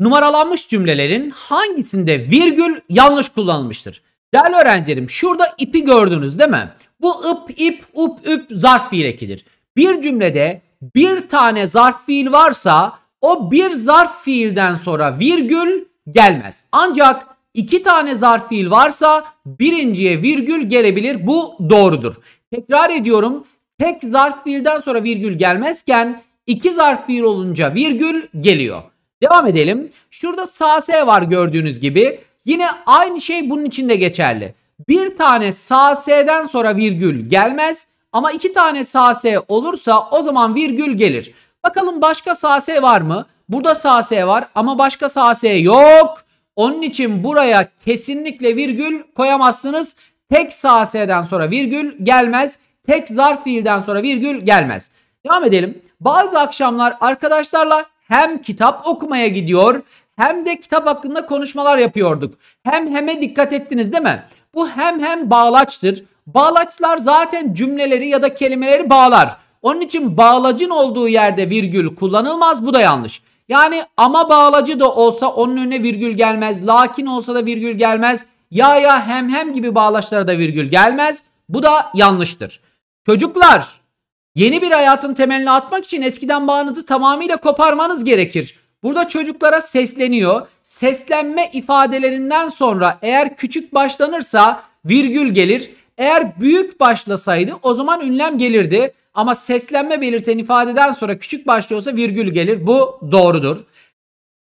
numaralanmış cümlelerin hangisinde virgül yanlış kullanılmıştır? Değerli öğrencilerim şurada ipi gördünüz değil mi? Bu ıp ip up üp zarf fiil ekidir. Bir cümlede bir tane zarf fiil varsa o bir zarf fiilden sonra virgül gelmez. Ancak iki tane zarf fiil varsa birinciye virgül gelebilir. Bu doğrudur. Tekrar ediyorum. Tek zarf fiilden sonra virgül gelmezken iki zarf fiil olunca virgül geliyor. Devam edelim. Şurada sase var gördüğünüz gibi. Yine aynı şey bunun için de geçerli. Bir tane sase'den sonra virgül gelmez ama iki tane sase olursa o zaman virgül gelir. Bakalım başka sase var mı? Burada sase var ama başka sase yok. Onun için buraya kesinlikle virgül koyamazsınız. Tek saseden sonra virgül gelmez. Tek zarf fiilden sonra virgül gelmez. Devam edelim. Bazı akşamlar arkadaşlarla hem kitap okumaya gidiyor hem de kitap hakkında konuşmalar yapıyorduk. Hem heme dikkat ettiniz değil mi? Bu hem hem bağlaçtır. Bağlaçlar zaten cümleleri ya da kelimeleri bağlar. Onun için bağlacın olduğu yerde virgül kullanılmaz. Bu da yanlış. Yani ama bağlacı da olsa onun önüne virgül gelmez. Lakin olsa da virgül gelmez. Ya ya hem hem gibi bağlaçlara da virgül gelmez. Bu da yanlıştır. Çocuklar Yeni bir hayatın temelini atmak için eskiden bağınızı tamamıyla koparmanız gerekir. Burada çocuklara sesleniyor. Seslenme ifadelerinden sonra eğer küçük başlanırsa virgül gelir. Eğer büyük başlasaydı o zaman ünlem gelirdi. Ama seslenme belirten ifadeden sonra küçük başlıyorsa virgül gelir. Bu doğrudur.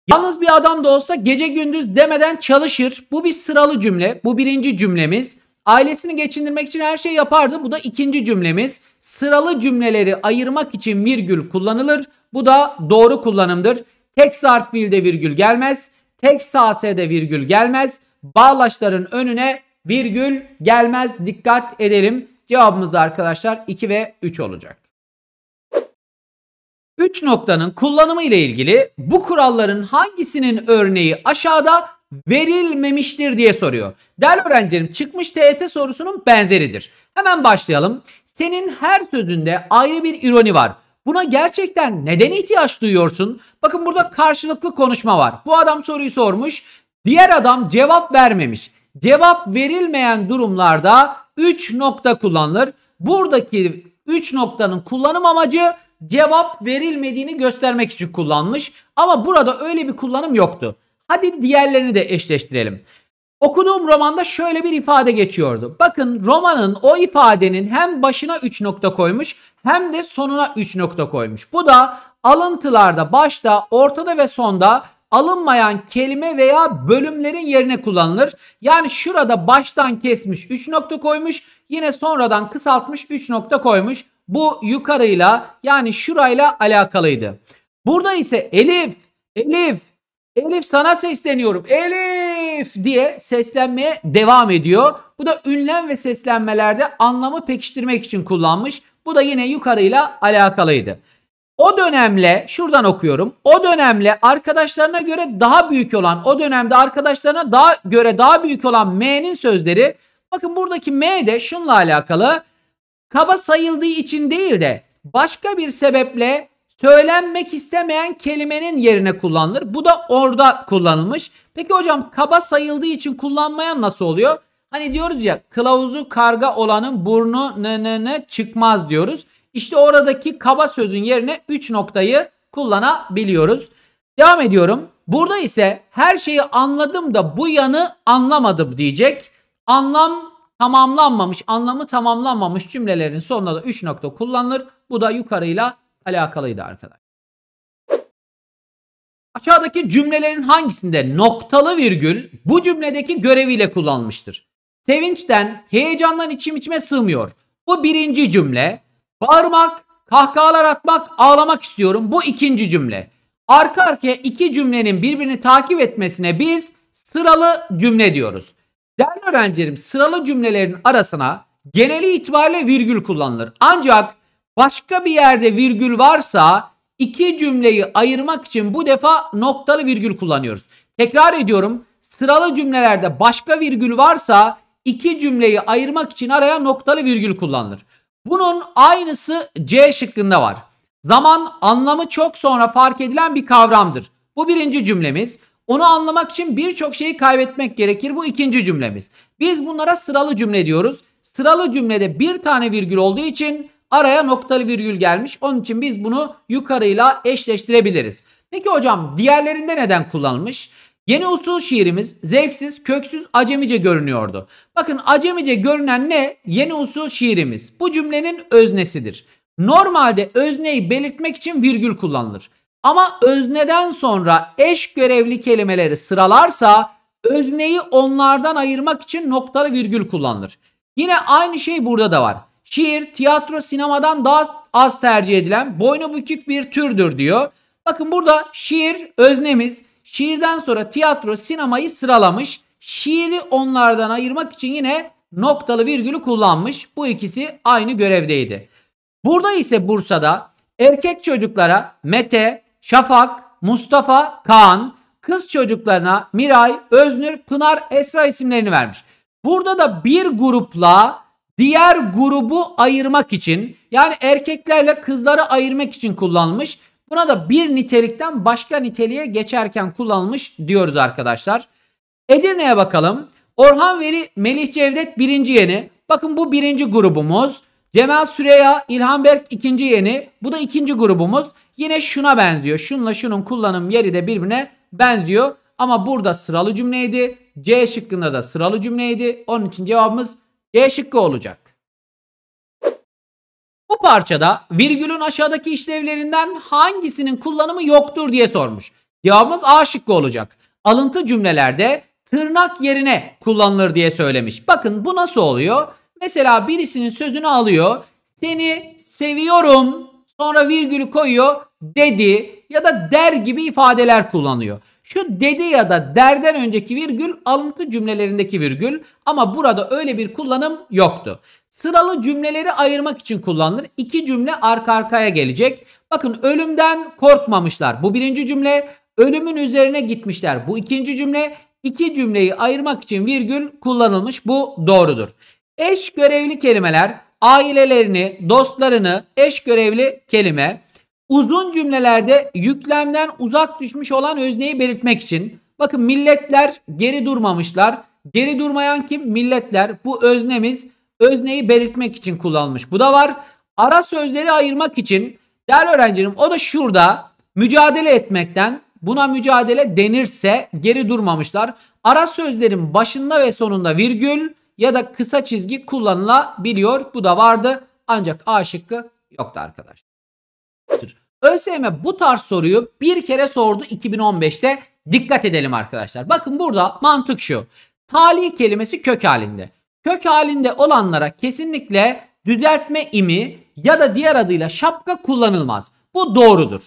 Yalnız bir adam da olsa gece gündüz demeden çalışır. Bu bir sıralı cümle. Bu birinci cümlemiz. Ailesini geçindirmek için her şey yapardı. Bu da ikinci cümlemiz. Sıralı cümleleri ayırmak için virgül kullanılır. Bu da doğru kullanımdır. Tek zarf fiilde virgül gelmez. Tek sasede virgül gelmez. Bağlaçların önüne virgül gelmez. Dikkat edelim. Cevabımız da arkadaşlar 2 ve 3 olacak. 3 noktanın kullanımı ile ilgili bu kuralların hangisinin örneği aşağıda verilmemiştir diye soruyor. Değerli öğrencilerim çıkmış TET e sorusunun benzeridir. Hemen başlayalım. Senin her sözünde ayrı bir ironi var. Buna gerçekten neden ihtiyaç duyuyorsun? Bakın burada karşılıklı konuşma var. Bu adam soruyu sormuş. Diğer adam cevap vermemiş. Cevap verilmeyen durumlarda 3 nokta kullanılır. Buradaki 3 noktanın kullanım amacı cevap verilmediğini göstermek için kullanmış. Ama burada öyle bir kullanım yoktu. Hadi diğerlerini de eşleştirelim. Okuduğum romanda şöyle bir ifade geçiyordu. Bakın romanın o ifadenin hem başına 3 nokta koymuş hem de sonuna 3 nokta koymuş. Bu da alıntılarda başta, ortada ve sonda alınmayan kelime veya bölümlerin yerine kullanılır. Yani şurada baştan kesmiş 3 nokta koymuş, yine sonradan kısaltmış 3 nokta koymuş. Bu yukarıyla yani şurayla alakalıydı. Burada ise elif, elif Elif sana sesleniyorum. Elif diye seslenmeye devam ediyor. Bu da ünlem ve seslenmelerde anlamı pekiştirmek için kullanmış. Bu da yine yukarıyla alakalıydı. O dönemle şuradan okuyorum. O dönemle arkadaşlarına göre daha büyük olan, o dönemde arkadaşlarına daha göre daha büyük olan M'nin sözleri bakın buradaki M de şunla alakalı. Kaba sayıldığı için değil de başka bir sebeple söylenmek istemeyen kelimenin yerine kullanılır. Bu da orada kullanılmış. Peki hocam kaba sayıldığı için kullanmayan nasıl oluyor? Hani diyoruz ya kılavuzu karga olanın burnu ne ne ne çıkmaz diyoruz. İşte oradaki kaba sözün yerine 3 noktayı kullanabiliyoruz. Devam ediyorum. Burada ise her şeyi anladım da bu yanı anlamadım diyecek. Anlam tamamlanmamış, anlamı tamamlanmamış cümlelerin sonunda da 3 nokta kullanılır. Bu da yukarıyla alakalıydı arkadaşlar. Aşağıdaki cümlelerin hangisinde noktalı virgül bu cümledeki göreviyle kullanılmıştır? Sevinçten, heyecandan içim içime sığmıyor. Bu birinci cümle. Bağırmak, kahkahalar atmak, ağlamak istiyorum. Bu ikinci cümle. Arka arkaya iki cümlenin birbirini takip etmesine biz sıralı cümle diyoruz. Değerli öğrencilerim sıralı cümlelerin arasına geneli itibariyle virgül kullanılır. Ancak başka bir yerde virgül varsa iki cümleyi ayırmak için bu defa noktalı virgül kullanıyoruz. Tekrar ediyorum sıralı cümlelerde başka virgül varsa iki cümleyi ayırmak için araya noktalı virgül kullanılır. Bunun aynısı C şıkkında var. Zaman anlamı çok sonra fark edilen bir kavramdır. Bu birinci cümlemiz. Onu anlamak için birçok şeyi kaybetmek gerekir. Bu ikinci cümlemiz. Biz bunlara sıralı cümle diyoruz. Sıralı cümlede bir tane virgül olduğu için Araya noktalı virgül gelmiş. Onun için biz bunu yukarıyla eşleştirebiliriz. Peki hocam diğerlerinde neden kullanılmış? Yeni usul şiirimiz zevksiz, köksüz, acemice görünüyordu. Bakın acemice görünen ne? Yeni usul şiirimiz. Bu cümlenin öznesidir. Normalde özneyi belirtmek için virgül kullanılır. Ama özneden sonra eş görevli kelimeleri sıralarsa özneyi onlardan ayırmak için noktalı virgül kullanılır. Yine aynı şey burada da var. Şiir, tiyatro, sinemadan daha az tercih edilen boynu bükük bir türdür diyor. Bakın burada şiir öznemiz. Şiirden sonra tiyatro, sinemayı sıralamış. Şiiri onlardan ayırmak için yine noktalı virgülü kullanmış. Bu ikisi aynı görevdeydi. Burada ise Bursa'da erkek çocuklara Mete, Şafak, Mustafa, Kaan, kız çocuklarına Miray, Öznür, Pınar, Esra isimlerini vermiş. Burada da bir grupla diğer grubu ayırmak için yani erkeklerle kızları ayırmak için kullanılmış Buna da bir nitelikten başka niteliğe geçerken kullanılmış diyoruz arkadaşlar. Edirne'ye bakalım. Orhan Veli, Melih Cevdet birinci yeni. Bakın bu birinci grubumuz. Cemal Süreya, İlhan Berk ikinci yeni. Bu da ikinci grubumuz. Yine şuna benziyor. Şunla şunun kullanım yeri de birbirine benziyor. Ama burada sıralı cümleydi. C şıkkında da sıralı cümleydi. Onun için cevabımız D şıkkı olacak. Bu parçada virgülün aşağıdaki işlevlerinden hangisinin kullanımı yoktur diye sormuş. Cevabımız A şıkkı olacak. Alıntı cümlelerde tırnak yerine kullanılır diye söylemiş. Bakın bu nasıl oluyor? Mesela birisinin sözünü alıyor. Seni seviyorum. Sonra virgülü koyuyor. Dedi ya da der gibi ifadeler kullanıyor. Şu dedi ya da derden önceki virgül alıntı cümlelerindeki virgül ama burada öyle bir kullanım yoktu. Sıralı cümleleri ayırmak için kullanılır. İki cümle arka arkaya gelecek. Bakın ölümden korkmamışlar. Bu birinci cümle ölümün üzerine gitmişler. Bu ikinci cümle iki cümleyi ayırmak için virgül kullanılmış. Bu doğrudur. Eş görevli kelimeler ailelerini, dostlarını, eş görevli kelime Uzun cümlelerde yüklemden uzak düşmüş olan özneyi belirtmek için. Bakın milletler geri durmamışlar. Geri durmayan kim? Milletler. Bu öznemiz özneyi belirtmek için kullanılmış. Bu da var. Ara sözleri ayırmak için değerli öğrencilerim o da şurada mücadele etmekten buna mücadele denirse geri durmamışlar. Ara sözlerin başında ve sonunda virgül ya da kısa çizgi kullanılabiliyor. Bu da vardı ancak A şıkkı yoktu arkadaşlar. ÖSYM bu tarz soruyu bir kere sordu 2015'te. Dikkat edelim arkadaşlar. Bakın burada mantık şu. Tali kelimesi kök halinde. Kök halinde olanlara kesinlikle düzeltme imi ya da diğer adıyla şapka kullanılmaz. Bu doğrudur.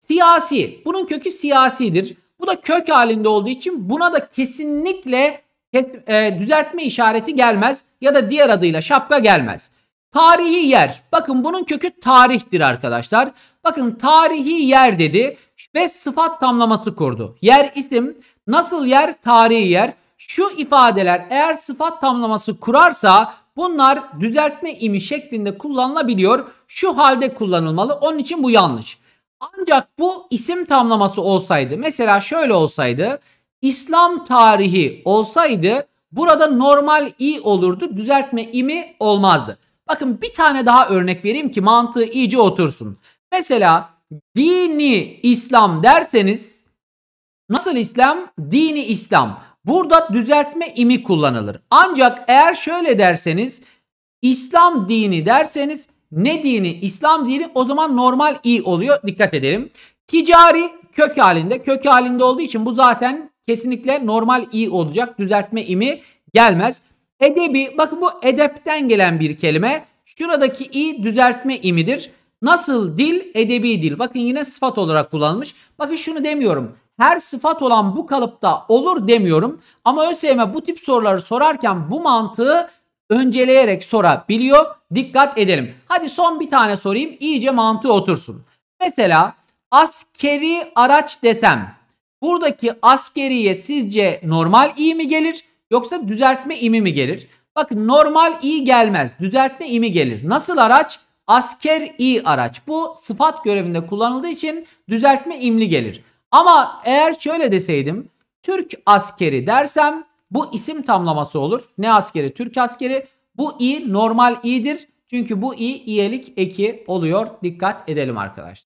Siyasi. Bunun kökü siyasidir. Bu da kök halinde olduğu için buna da kesinlikle kes, e, düzeltme işareti gelmez ya da diğer adıyla şapka gelmez. Tarihi yer. Bakın bunun kökü tarihtir arkadaşlar. Bakın tarihi yer dedi ve sıfat tamlaması kurdu. Yer isim, nasıl yer tarihi yer. Şu ifadeler eğer sıfat tamlaması kurarsa bunlar düzeltme imi şeklinde kullanılabiliyor. Şu halde kullanılmalı. Onun için bu yanlış. Ancak bu isim tamlaması olsaydı mesela şöyle olsaydı İslam tarihi olsaydı burada normal i olurdu düzeltme imi olmazdı. Bakın bir tane daha örnek vereyim ki mantığı iyice otursun. Mesela dini İslam derseniz nasıl İslam? Dini İslam. Burada düzeltme imi kullanılır. Ancak eğer şöyle derseniz İslam dini derseniz ne dini? İslam dini o zaman normal i oluyor. Dikkat edelim. Ticari kök halinde. Kök halinde olduğu için bu zaten kesinlikle normal i olacak. Düzeltme imi gelmez. Edebi bakın bu edepten gelen bir kelime. Şuradaki i düzeltme imidir. Nasıl dil? Edebi dil. Bakın yine sıfat olarak kullanılmış. Bakın şunu demiyorum. Her sıfat olan bu kalıpta olur demiyorum. Ama ÖSYM bu tip soruları sorarken bu mantığı önceleyerek sorabiliyor. Dikkat edelim. Hadi son bir tane sorayım. İyice mantığı otursun. Mesela askeri araç desem. Buradaki askeriye sizce normal i mi gelir? Yoksa düzeltme imi mi gelir? Bakın normal i gelmez. Düzeltme imi gelir. Nasıl araç? Asker i araç. Bu sıfat görevinde kullanıldığı için düzeltme imli gelir. Ama eğer şöyle deseydim Türk askeri dersem bu isim tamlaması olur. Ne askeri? Türk askeri. Bu i normal i'dir. Çünkü bu i iyelik eki oluyor. Dikkat edelim arkadaşlar.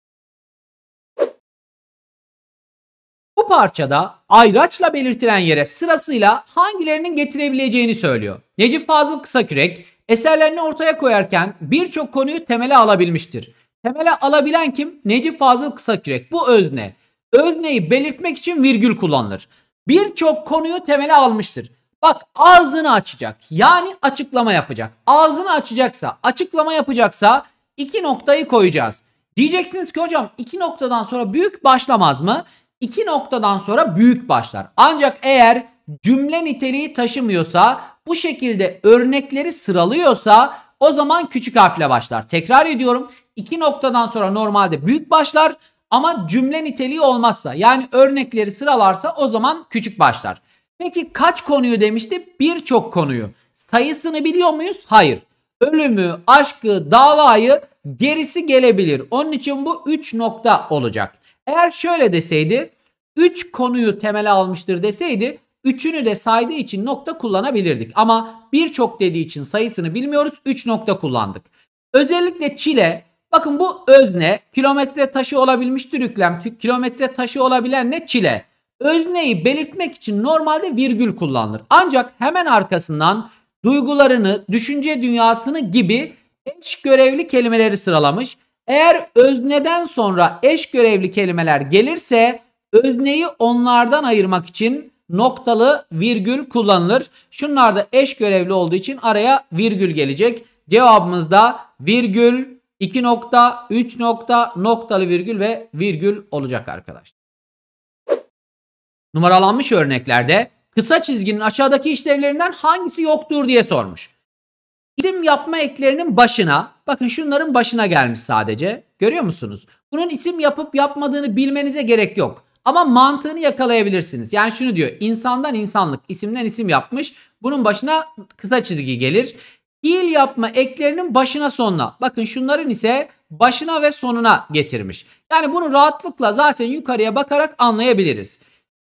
Bu parçada ayraçla belirtilen yere sırasıyla hangilerinin getirebileceğini söylüyor. Necip Fazıl Kısakürek eserlerini ortaya koyarken birçok konuyu temele alabilmiştir. Temele alabilen kim? Necip Fazıl Kısakürek. Bu özne. Özneyi belirtmek için virgül kullanılır. Birçok konuyu temele almıştır. Bak ağzını açacak. Yani açıklama yapacak. Ağzını açacaksa, açıklama yapacaksa iki noktayı koyacağız. Diyeceksiniz ki hocam iki noktadan sonra büyük başlamaz mı? iki noktadan sonra büyük başlar. Ancak eğer cümle niteliği taşımıyorsa bu şekilde örnekleri sıralıyorsa o zaman küçük harfle başlar. Tekrar ediyorum iki noktadan sonra normalde büyük başlar ama cümle niteliği olmazsa yani örnekleri sıralarsa o zaman küçük başlar. Peki kaç konuyu demişti? Birçok konuyu. Sayısını biliyor muyuz? Hayır. Ölümü, aşkı, davayı gerisi gelebilir. Onun için bu 3 nokta olacak. Eğer şöyle deseydi 3 konuyu temele almıştır deseydi Üçünü de saydığı için nokta kullanabilirdik. Ama birçok dediği için sayısını bilmiyoruz. 3 nokta kullandık. Özellikle Çile. Bakın bu özne kilometre taşı olabilmiştir yüklem. Kilometre taşı olabilen ne? Çile. Özneyi belirtmek için normalde virgül kullanılır. Ancak hemen arkasından duygularını, düşünce dünyasını gibi eş görevli kelimeleri sıralamış. Eğer özneden sonra eş görevli kelimeler gelirse özneyi onlardan ayırmak için noktalı virgül kullanılır. Şunlar da eş görevli olduğu için araya virgül gelecek. Cevabımız da virgül, 2 nokta, 3 nokta, noktalı virgül ve virgül olacak arkadaşlar. Numaralanmış örneklerde kısa çizginin aşağıdaki işlevlerinden hangisi yoktur diye sormuş. İsim yapma eklerinin başına bakın şunların başına gelmiş sadece. Görüyor musunuz? Bunun isim yapıp yapmadığını bilmenize gerek yok. Ama mantığını yakalayabilirsiniz. Yani şunu diyor insandan insanlık isimden isim yapmış. Bunun başına kısa çizgi gelir. Fiil yapma eklerinin başına sonuna. Bakın şunların ise başına ve sonuna getirmiş. Yani bunu rahatlıkla zaten yukarıya bakarak anlayabiliriz.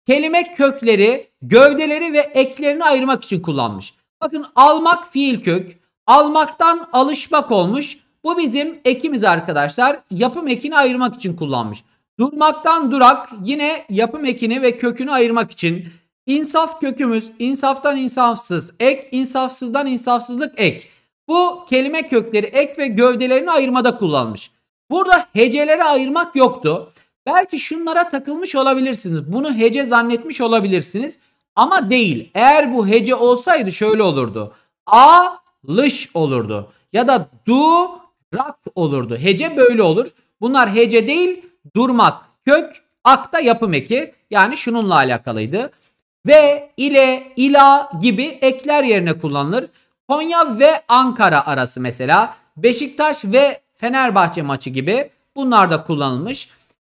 Kelime kökleri, gövdeleri ve eklerini ayırmak için kullanmış. Bakın almak fiil kök, Almaktan alışmak olmuş. Bu bizim ekimiz arkadaşlar. Yapım ekini ayırmak için kullanmış. Durmaktan durak yine yapım ekini ve kökünü ayırmak için. İnsaf kökümüz insaftan insafsız ek, insafsızdan insafsızlık ek. Bu kelime kökleri ek ve gövdelerini ayırmada kullanmış. Burada hecelere ayırmak yoktu. Belki şunlara takılmış olabilirsiniz. Bunu hece zannetmiş olabilirsiniz. Ama değil. Eğer bu hece olsaydı şöyle olurdu. A lış olurdu. Ya da du rak olurdu. Hece böyle olur. Bunlar hece değil durmak. Kök akta yapım eki. Yani şununla alakalıydı. Ve ile ila gibi ekler yerine kullanılır. Konya ve Ankara arası mesela. Beşiktaş ve Fenerbahçe maçı gibi bunlar da kullanılmış.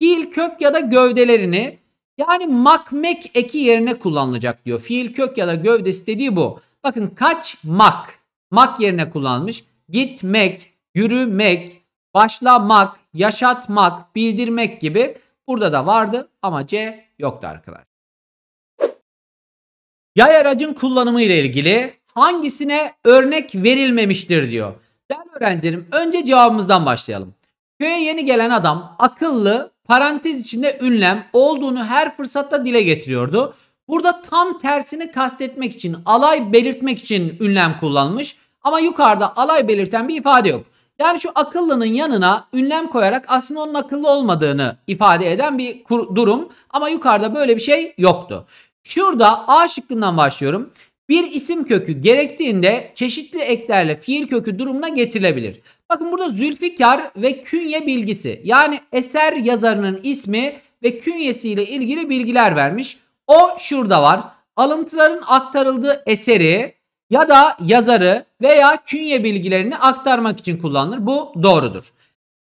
Fiil kök ya da gövdelerini yani makmek eki yerine kullanılacak diyor. Fiil kök ya da gövdesi dediği bu. Bakın kaç mak mak yerine kullanmış. Gitmek, yürümek, başlamak, yaşatmak, bildirmek gibi burada da vardı ama C yoktu arkadaşlar. Yay aracın kullanımı ile ilgili hangisine örnek verilmemiştir diyor. Değerli öğrencilerim önce cevabımızdan başlayalım. Köye yeni gelen adam akıllı parantez içinde ünlem olduğunu her fırsatta dile getiriyordu. Burada tam tersini kastetmek için, alay belirtmek için ünlem kullanmış. Ama yukarıda alay belirten bir ifade yok. Yani şu akıllının yanına ünlem koyarak aslında onun akıllı olmadığını ifade eden bir durum ama yukarıda böyle bir şey yoktu. Şurada A şıkkından başlıyorum. Bir isim kökü gerektiğinde çeşitli eklerle fiil kökü durumuna getirilebilir. Bakın burada Zülfikar ve künye bilgisi yani eser yazarının ismi ve künyesiyle ilgili bilgiler vermiş. O şurada var. Alıntıların aktarıldığı eseri ya da yazarı veya künye bilgilerini aktarmak için kullanılır. Bu doğrudur.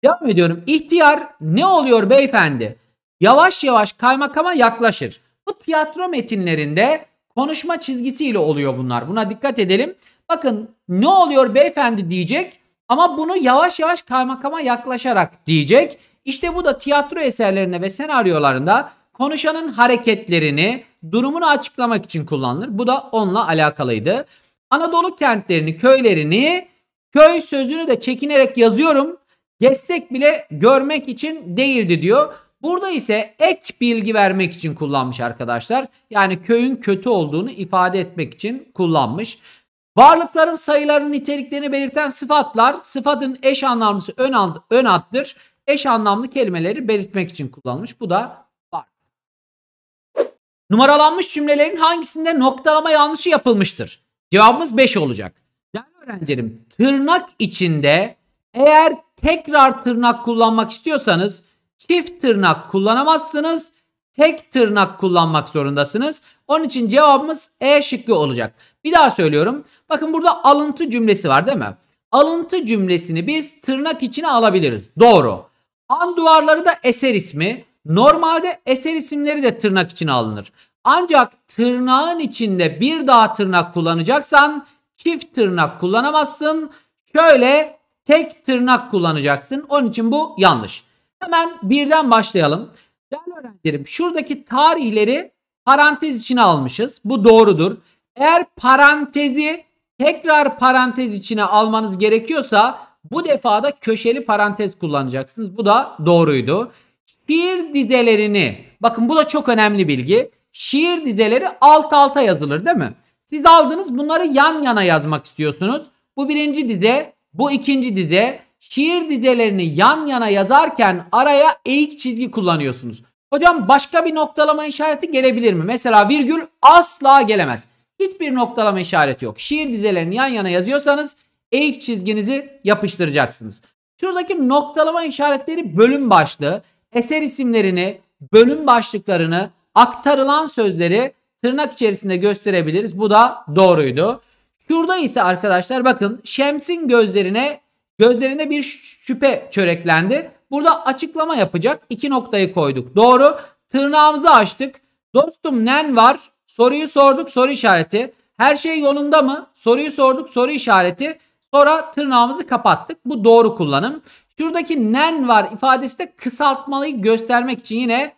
Devam ediyorum. İhtiyar ne oluyor beyefendi? Yavaş yavaş kaymakama yaklaşır. Bu tiyatro metinlerinde konuşma çizgisiyle oluyor bunlar. Buna dikkat edelim. Bakın ne oluyor beyefendi diyecek ama bunu yavaş yavaş kaymakama yaklaşarak diyecek. İşte bu da tiyatro eserlerinde ve senaryolarında konuşanın hareketlerini, durumunu açıklamak için kullanılır. Bu da onunla alakalıydı. Anadolu kentlerini, köylerini, köy sözünü de çekinerek yazıyorum. Geçsek bile görmek için değildi diyor. Burada ise ek bilgi vermek için kullanmış arkadaşlar. Yani köyün kötü olduğunu ifade etmek için kullanmış. Varlıkların sayıların niteliklerini belirten sıfatlar sıfatın eş anlamlısı ön, ad, ön addır. Eş anlamlı kelimeleri belirtmek için kullanılmış. Bu da var. Numaralanmış cümlelerin hangisinde noktalama yanlışı yapılmıştır? Cevabımız 5 olacak. Değerli öğrencilerim tırnak içinde eğer tekrar tırnak kullanmak istiyorsanız çift tırnak kullanamazsınız. Tek tırnak kullanmak zorundasınız. Onun için cevabımız E şıkkı olacak. Bir daha söylüyorum. Bakın burada alıntı cümlesi var değil mi? Alıntı cümlesini biz tırnak içine alabiliriz. Doğru. An duvarları da eser ismi. Normalde eser isimleri de tırnak içine alınır. Ancak tırnağın içinde bir daha tırnak kullanacaksan çift tırnak kullanamazsın. Şöyle tek tırnak kullanacaksın. Onun için bu yanlış. Hemen birden başlayalım. Değerli öğrencilerim şuradaki tarihleri parantez içine almışız. Bu doğrudur. Eğer parantezi tekrar parantez içine almanız gerekiyorsa bu defada köşeli parantez kullanacaksınız. Bu da doğruydu. Şiir dizelerini bakın bu da çok önemli bilgi şiir dizeleri alt alta yazılır değil mi? Siz aldınız bunları yan yana yazmak istiyorsunuz. Bu birinci dize, bu ikinci dize. Şiir dizelerini yan yana yazarken araya eğik çizgi kullanıyorsunuz. Hocam başka bir noktalama işareti gelebilir mi? Mesela virgül asla gelemez. Hiçbir noktalama işareti yok. Şiir dizelerini yan yana yazıyorsanız eğik çizginizi yapıştıracaksınız. Şuradaki noktalama işaretleri bölüm başlığı, eser isimlerini, bölüm başlıklarını, aktarılan sözleri tırnak içerisinde gösterebiliriz. Bu da doğruydu. Şurada ise arkadaşlar bakın Şems'in gözlerine gözlerinde bir şüphe çöreklendi. Burada açıklama yapacak. iki noktayı koyduk. Doğru. Tırnağımızı açtık. Dostum nen var. Soruyu sorduk soru işareti. Her şey yolunda mı? Soruyu sorduk soru işareti. Sonra tırnağımızı kapattık. Bu doğru kullanım. Şuradaki nen var ifadesi de kısaltmalıyı göstermek için yine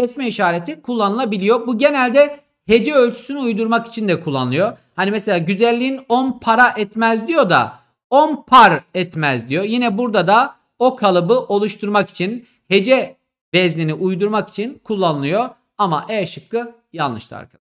kesme işareti kullanılabiliyor. Bu genelde hece ölçüsünü uydurmak için de kullanılıyor. Hani mesela güzelliğin 10 para etmez diyor da 10 par etmez diyor. Yine burada da o kalıbı oluşturmak için hece veznini uydurmak için kullanılıyor. Ama E şıkkı yanlıştı arkadaşlar.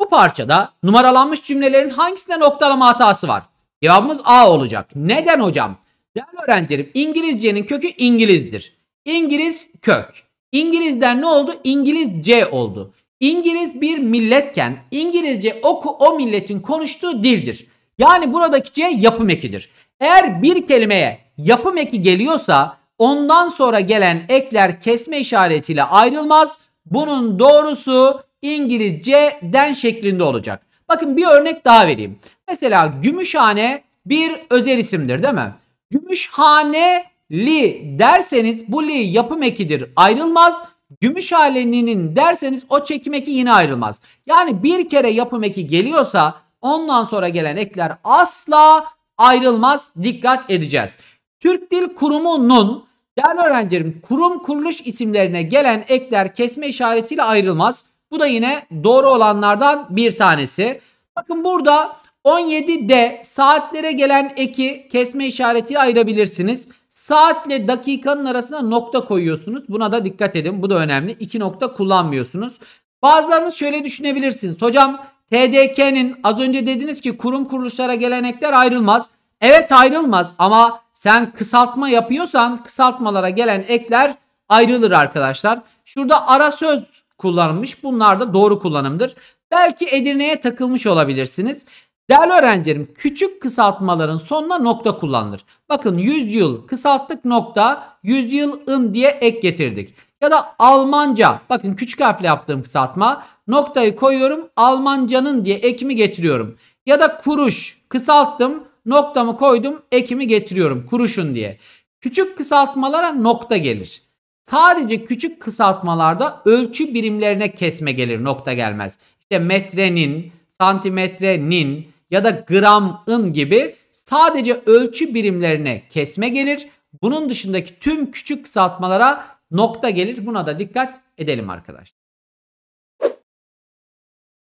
Bu parçada numaralanmış cümlelerin hangisinde noktalama hatası var? Cevabımız A olacak. Neden hocam? Değerli öğrencilerim İngilizcenin kökü İngilizdir. İngiliz kök. İngilizden ne oldu? İngilizce oldu. İngiliz bir milletken İngilizce oku o milletin konuştuğu dildir. Yani buradaki C yapım ekidir. Eğer bir kelimeye yapım eki geliyorsa ondan sonra gelen ekler kesme işaretiyle ayrılmaz. Bunun doğrusu İngilizce'den şeklinde olacak. Bakın bir örnek daha vereyim. Mesela Gümüşhane bir özel isimdir değil mi? Gümüşhane li derseniz bu li yapım ekidir ayrılmaz. Gümüş haleninin derseniz o çekim eki yine ayrılmaz. Yani bir kere yapım eki geliyorsa ondan sonra gelen ekler asla ayrılmaz. Dikkat edeceğiz. Türk Dil Kurumu'nun değerli öğrencilerim kurum kuruluş isimlerine gelen ekler kesme işaretiyle ayrılmaz. Bu da yine doğru olanlardan bir tanesi. Bakın burada 17'de saatlere gelen eki kesme işareti ayırabilirsiniz. Saatle dakikanın arasına nokta koyuyorsunuz. Buna da dikkat edin. Bu da önemli. İki nokta kullanmıyorsunuz. Bazılarınız şöyle düşünebilirsiniz. Hocam TDK'nin az önce dediniz ki kurum kuruluşlara gelenekler ayrılmaz. Evet ayrılmaz ama sen kısaltma yapıyorsan kısaltmalara gelen ekler ayrılır arkadaşlar. Şurada ara söz kullanılmış. Bunlar da doğru kullanımdır. Belki Edirne'ye takılmış olabilirsiniz. Değerli öğrencilerim küçük kısaltmaların sonuna nokta kullanılır. Bakın yüzyıl kısalttık nokta yüzyıl ın diye ek getirdik. Ya da Almanca bakın küçük harfle yaptığım kısaltma noktayı koyuyorum Almancanın diye ekimi getiriyorum. Ya da kuruş kısalttım noktamı koydum ekimi getiriyorum kuruşun diye. Küçük kısaltmalara nokta gelir. Sadece küçük kısaltmalarda ölçü birimlerine kesme gelir nokta gelmez. İşte metrenin, santimetrenin, ya da gramın gibi sadece ölçü birimlerine kesme gelir. Bunun dışındaki tüm küçük kısaltmalara nokta gelir. Buna da dikkat edelim arkadaşlar.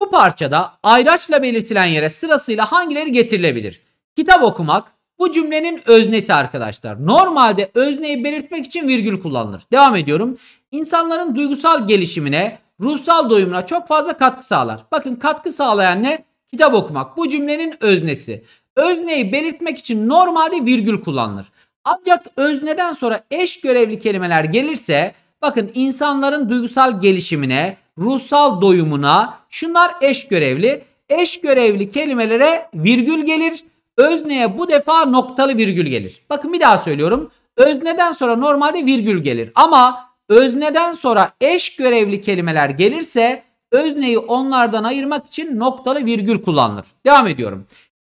Bu parçada ayraçla belirtilen yere sırasıyla hangileri getirilebilir? Kitap okumak bu cümlenin öznesi arkadaşlar. Normalde özneyi belirtmek için virgül kullanılır. Devam ediyorum. İnsanların duygusal gelişimine, ruhsal doyumuna çok fazla katkı sağlar. Bakın katkı sağlayan ne? Kitap okumak bu cümlenin öznesi. Özneyi belirtmek için normalde virgül kullanılır. Ancak özneden sonra eş görevli kelimeler gelirse bakın insanların duygusal gelişimine, ruhsal doyumuna şunlar eş görevli. Eş görevli kelimelere virgül gelir. Özneye bu defa noktalı virgül gelir. Bakın bir daha söylüyorum. Özneden sonra normalde virgül gelir ama özneden sonra eş görevli kelimeler gelirse özneyi onlardan ayırmak için noktalı virgül kullanılır. Devam ediyorum.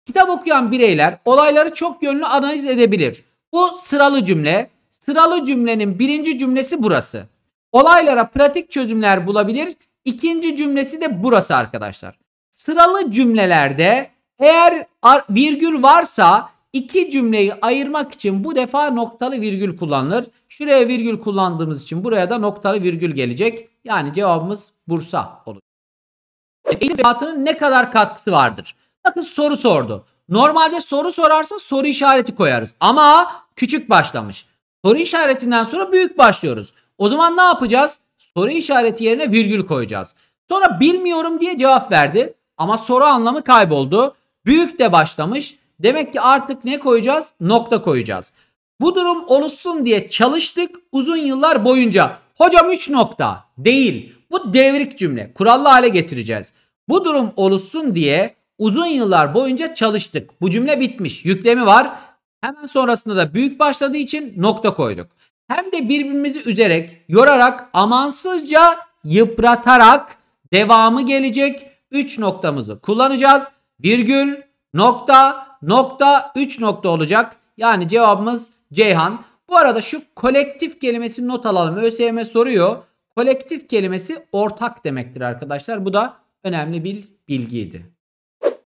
Kitap okuyan bireyler olayları çok yönlü analiz edebilir. Bu sıralı cümle. Sıralı cümlenin birinci cümlesi burası. Olaylara pratik çözümler bulabilir. İkinci cümlesi de burası arkadaşlar. Sıralı cümlelerde eğer virgül varsa İki cümleyi ayırmak için bu defa noktalı virgül kullanılır. Şuraya virgül kullandığımız için buraya da noktalı virgül gelecek. Yani cevabımız Bursa olur. Eğitim fiyatının ne kadar katkısı vardır? Bakın soru sordu. Normalde soru sorarsa soru işareti koyarız. Ama küçük başlamış. Soru işaretinden sonra büyük başlıyoruz. O zaman ne yapacağız? Soru işareti yerine virgül koyacağız. Sonra bilmiyorum diye cevap verdi. Ama soru anlamı kayboldu. Büyük de başlamış. Demek ki artık ne koyacağız? Nokta koyacağız. Bu durum oluşsun diye çalıştık uzun yıllar boyunca. Hocam 3 nokta değil. Bu devrik cümle. Kurallı hale getireceğiz. Bu durum oluşsun diye uzun yıllar boyunca çalıştık. Bu cümle bitmiş. Yüklemi var. Hemen sonrasında da büyük başladığı için nokta koyduk. Hem de birbirimizi üzerek, yorarak, amansızca yıpratarak devamı gelecek 3 noktamızı kullanacağız. Virgül, nokta, nokta 3 nokta olacak. Yani cevabımız Ceyhan. Bu arada şu kolektif kelimesini not alalım. ÖSYM soruyor. Kolektif kelimesi ortak demektir arkadaşlar. Bu da önemli bir bilgiydi.